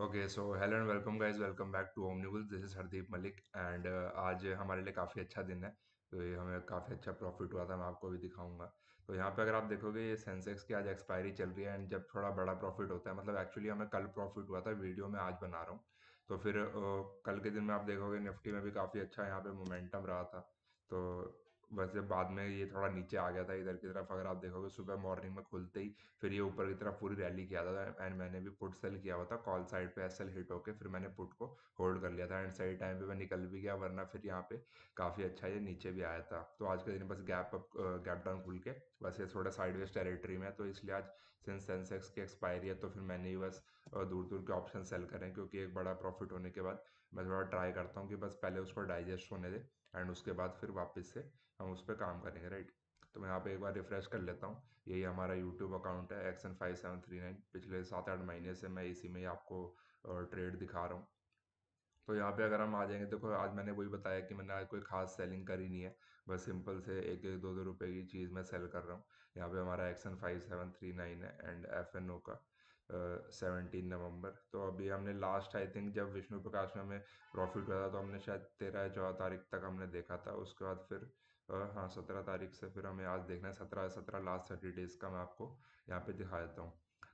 okay so hello and welcome guys welcome back to news this is Hardeep Malik and आज हमारे लिए काफ़ी अच्छा दिन है तो ये हमें काफ़ी अच्छा प्रॉफिट हुआ था मैं आपको भी दिखाऊंगा तो यहाँ पे अगर आप देखोगे ये सेंसेक्स की आज एक्सपायरी चल रही है एंड जब थोड़ा बड़ा प्रॉफिट होता है मतलब एक्चुअली हमें कल प्रॉफिट हुआ था वीडियो में आज बना रहा हूँ तो फिर कल के दिन में आप देखोगे निफ्टी में भी काफ़ी अच्छा यहाँ पे मोमेंटम रहा था तो वैसे बाद में ये थोड़ा नीचे आ गया था इधर की तरफ अगर आप देखोगे सुबह मॉर्निंग में खुलते ही फिर ये ऊपर की तरफ पूरी रैली किया था एंड मैंने भी पुट सेल किया हुआ था कॉल साइड पे एस सेल हिट होके फिर मैंने पुट को होल्ड कर लिया था एंड सही टाइम पे मैं निकल भी गया वरना फिर यहाँ पे काफ़ी अच्छा ये नीचे भी आया था तो आज के दिन बस गैप अप गैप डाउन खुल के बस ये थोड़ा साइडवेज टेरिटरी में तो इसलिए आज सेंसेक्स की एक्सपायरी है तो फिर मैंने बस दूर दूर के ऑप्शन सेल करें क्योंकि एक बड़ा प्रॉफिट होने के बाद मैं थोड़ा ट्राई करता हूँ कि बस पहले उसको डाइजेस्ट होने दे एंड उसके बाद फिर वापस से हम उस पर काम करेंगे राइट तो मैं यहाँ पे एक बार रिफ्रेश कर लेता हूँ यही हमारा यूट्यूब अकाउंट है एक्सन फाइव सेवन थ्री नाइन पिछले सात आठ महीने से मैं इसी में आपको ट्रेड दिखा रहा हूँ तो यहाँ पे अगर हम आ जाएंगे देखो आज मैंने वही बताया कि मैंने आज कोई खास सेलिंग करी नहीं है बस सिंपल से एक एक दो दो रुपए की चीज़ मैं सेल कर रहा हूँ यहाँ पे हमारा एक्सन फाइव सेवन थ्री नाइन है एंड एफ एन ओ का सेवनटीन नवंबर तो अभी हमने लास्ट आई थिंक जब विष्णु प्रकाश में हमें प्रॉफिट हुआ था तो हमने शायद तेरह चौदह तारीख तक हमने देखा था उसके बाद फिर हाँ सत्रह तारीख से फिर हमें आज देखना है सत्रह सत्रह लास्ट थर्टी डेज का मैं आपको यहाँ पे दिखा देता हूँ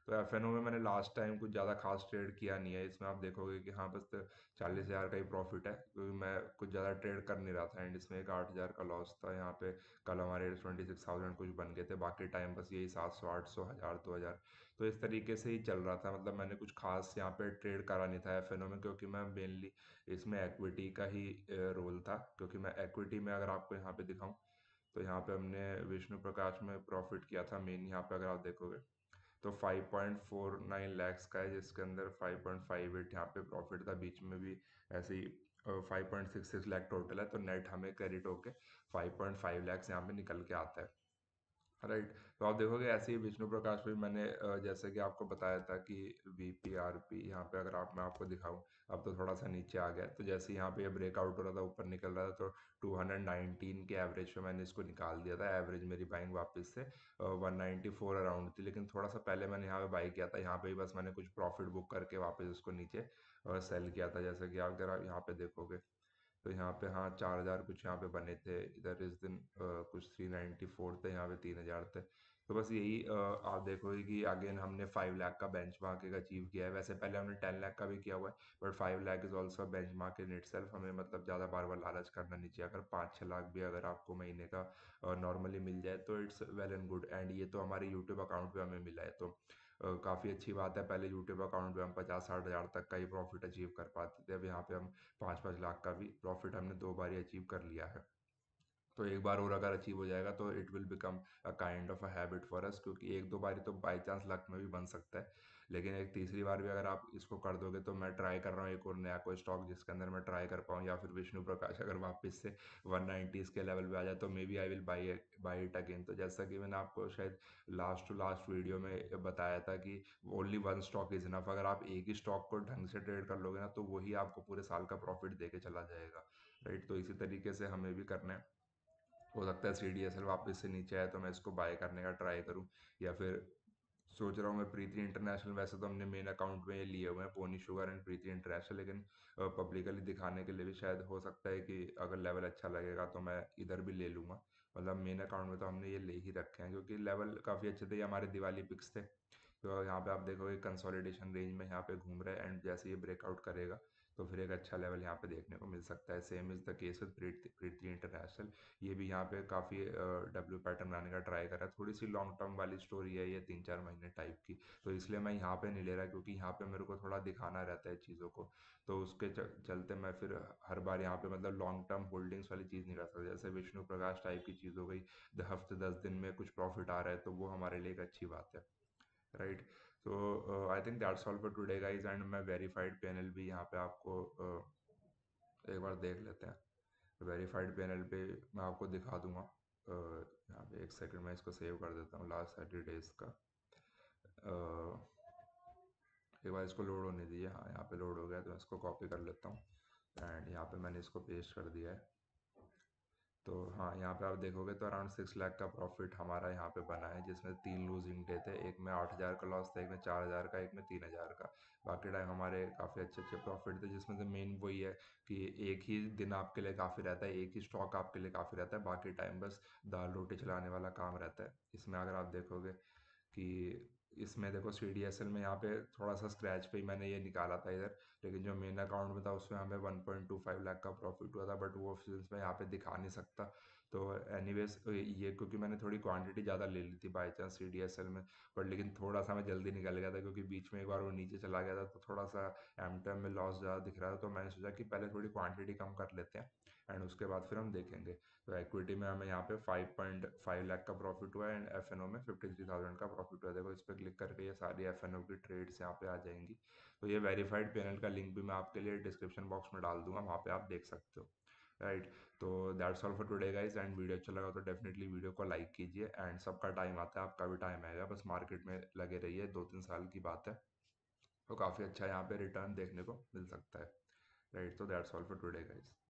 तो एफ में मैंने लास्ट टाइम कुछ ज़्यादा खास ट्रेड किया नहीं है इसमें आप देखोगे कि हाँ बस तो चालीस हज़ार का ही प्रॉफिट है क्योंकि मैं कुछ ज़्यादा ट्रेड कर नहीं रहा था एंड इसमें एक आठ हज़ार का लॉस था यहाँ पे कल हमारे ट्वेंटी सिक्स थाउजेंड कुछ बन गए थे बाकी टाइम बस यही सात सौ आठ सौ हज़ार दो हज़ार तो इस तरीके से ही चल रहा था मतलब मैंने कुछ खास यहाँ पे ट्रेड करा नहीं था एफ में क्योंकि मैं मेनली इसमें एक्विटी का ही रोल था क्योंकि मैं एक्विटी में अगर आपको यहाँ पे दिखाऊँ तो यहाँ पे हमने विष्णु प्रकाश में प्रॉफिट किया था मेन यहाँ पे अगर आप देखोगे तो 5.49 लैक्स का है जिसके अंदर 5.58 यहाँ पे प्रॉफिट था बीच में भी ऐसे ही फाइव पॉइंट लाख टोटल है तो नेट हमें क्रेडिट होके फाइव पॉइंट फाइव लैक्स यहाँ पे निकल के आता है राइट तो आप देखोगे ऐसे ही विष्णु प्रकाश भी मैंने जैसे कि आपको बताया था कि वी पी आर पी यहाँ पे अगर आप मैं आपको दिखाऊं अब तो थोड़ा सा नीचे आ गया तो जैसे यहाँ पे ये ब्रेकआउट हो रहा था ऊपर निकल रहा था तो 219 के एवरेज पे मैंने इसको निकाल दिया था एवरेज मेरी बाइंग वापस से 194 अराउंड थी लेकिन थोड़ा सा पहले मैंने यहाँ पे बाई किया था यहाँ पे बस मैंने कुछ प्रॉफिट बुक करके वापस उसको नीचे सेल किया था जैसे कि आप यहाँ पे देखोगे तो यहाँ पे हाँ चार हज़ार कुछ यहाँ पे बने थे इधर इस दिन आ, कुछ थ्री नाइन्टी फोर थे यहाँ पे तीन हज़ार थे तो बस यही आ, आप देखोगे कि अगेन हमने फाइव लाख का बेंच मार्क अचीव किया है वैसे पहले हमने टेन लाख का भी किया हुआ है but five lakh is also benchmark in itself हमें मतलब ज़्यादा बार बार लालच करना नहीं चाहिए अगर पाँच छः लाख भी अगर आपको महीने का नॉर्मली मिल जाए तो it's well and good and ये तो हमारे यूट्यूब अकाउंट पर हमें मिला है तो काफ़ी अच्छी बात है पहले यूट्यूब अकाउंट पे हम पचास साठ हज़ार तक का ही प्रॉफिट अचीव कर पाते थे अब यहाँ पे हम पाँच पाँच लाख का भी प्रॉफिट हमने दो बार ही अचीव कर लिया है तो एक बार और अगर अचीव हो जाएगा तो it will become a kind of a habit for us क्योंकि एक दो बारी तो बाई चांस लक में भी बन सकता है लेकिन एक तीसरी बार भी अगर आप इसको कर दोगे तो मैं ट्राई कर रहा हूँ एक और नया कोई स्टॉक जिसके अंदर मैं ट्राई कर पाऊँ या फिर विष्णु प्रकाश अगर वापस से वन नाइन्टीज़ के लेवल पर आ जाए तो maybe I will buy buy it again तो जैसा कि मैंने आपको शायद लास्ट टू लास्ट वीडियो में बताया था कि only one stock is enough अगर आप एक ही स्टॉक को ढंग से ट्रेड कर लोगे ना तो वही आपको पूरे साल का प्रॉफिट दे के चला जाएगा राइट तो इसी तरीके से हमें भी करना है हो सकता है सी डी एस एल वापस से नीचे आए तो मैं इसको बाय करने का ट्राई करूँ या फिर सोच रहा हूँ मैं प्रीति इंटरनेशनल वैसे तो हमने मेन अकाउंट में ये लिए हुए हैं Ponni sugar and Preeti international लेकिन पब्लिकली दिखाने के लिए भी शायद हो सकता है कि अगर लेवल अच्छा लगेगा तो मैं इधर भी ले लूंगा मतलब मेन अकाउंट में तो हमने ये ले ही रखे हैं क्योंकि लेवल काफ़ी अच्छे थे ये हमारे दिवाली पिक्स थे तो यहाँ पे आप देखोगे कंसोलिडेशन रेंज में यहाँ पे घूम रहा है एंड जैसे ये ब्रेकआउट करेगा तो फिर एक अच्छा लेवल यहाँ पे देखने को मिल सकता है same is the case with Brit international ये भी यहाँ पे काफ़ी डब्ल्यू पैटर्न बनाने का ट्राई कर रहा है थोड़ी सी लॉन्ग टर्म वाली स्टोरी है ये तीन चार महीने टाइप की तो इसलिए मैं यहाँ पे नहीं ले रहा क्योंकि यहाँ पे मेरे को थोड़ा दिखाना रहता है चीज़ों को तो उसके चलते मैं फिर हर बार यहाँ पे मतलब लॉन्ग टर्म होल्डिंग्स वाली चीज़ नहीं कर सकता जैसे विष्णु प्रकाश टाइप की चीज़ हो गई हफ्ते दस दिन में कुछ प्रॉफिट आ रहा है तो वो हमारे लिए एक अच्छी बात है right so I think that's all for today guys and मैं वेरीफाइड पैनल भी यहाँ पे आपको uh, एक बार देख लेते हैं वेरीफाइड पैनल पे मैं आपको दिखा दूंगा uh, यहाँ पे एक सेकंड में इसको सेव कर देता हूँ लास्ट थर्टी डेज का uh, एक बार इसको लोड होने दिए हाँ यहाँ पे लोड हो गया तो मैं इसको कॉपी कर लेता हूँ एंड यहाँ पे मैंने इसको पेस्ट कर दिया है तो हाँ यहाँ पे आप देखोगे तो अराउंड सिक्स लाख का प्रॉफिट हमारा यहाँ पे बना है जिसमें तीन लूजिंग डे थे एक में आठ हज़ार का लॉस था एक में चार हज़ार का एक में तीन हज़ार का बाकी टाइम हमारे काफ़ी अच्छे अच्छे प्रॉफिट थे जिसमें से मेन वही है कि एक ही दिन आपके लिए काफ़ी रहता है एक ही स्टॉक आपके लिए काफ़ी रहता है बाकी टाइम बस दाल रोटी चलाने वाला काम रहता है इसमें अगर आप देखोगे कि इसमें देखो सी डी एस एल में यहाँ पे थोड़ा सा स्क्रैच पे ही मैंने ये निकाला था इधर लेकिन जो मेन अकाउंट में था उसमें हमें one point two five lakh का प्रॉफिट हुआ था बट वो ऑप्शन में यहाँ पे दिखा नहीं सकता तो वेज तो ये क्योंकि मैंने थोड़ी क्वांटिटी ज़्यादा ले ली थी by chance C D S L में बट लेकिन थोड़ा सा मैं जल्दी निकल गया था क्योंकि बीच में एक बार वो नीचे चला गया था तो थोड़ा सा एम टर्म में लॉस ज़्यादा दिख रहा था तो मैंने सोचा कि पहले थोड़ी क्वांटिटी कम कर लेते हैं एंड उसके बाद फिर हम देखेंगे तो एक्विटी में हमें यहाँ पे फाइव पॉइंट फाइव लाख का प्रॉफिट हुआ एंड एफ एन ओ में फिफ्टी थ्री थाउजेंड का प्रॉफिट हुआ देखो इस पर क्लिक करके ये सारी एफ की ट्रेड्स यहाँ पे आ जाएंगी तो ये वेरीफाइड पैनल का लिंक भी मैं आपके लिए डिस्क्रिप्शन बॉक्स में डाल दूंगा वहाँ पे आप देख सकते हो राइट तो that's all for today guys and video अच्छा लगा तो डेफिनेटली वीडियो को लाइक कीजिए एंड सबका टाइम आता है आपका भी टाइम आएगा बस मार्केट में लगे रहिए दो तीन साल की बात है तो काफ़ी अच्छा यहाँ पे रिटर्न देखने को मिल सकता है राइट तो that's all for today guys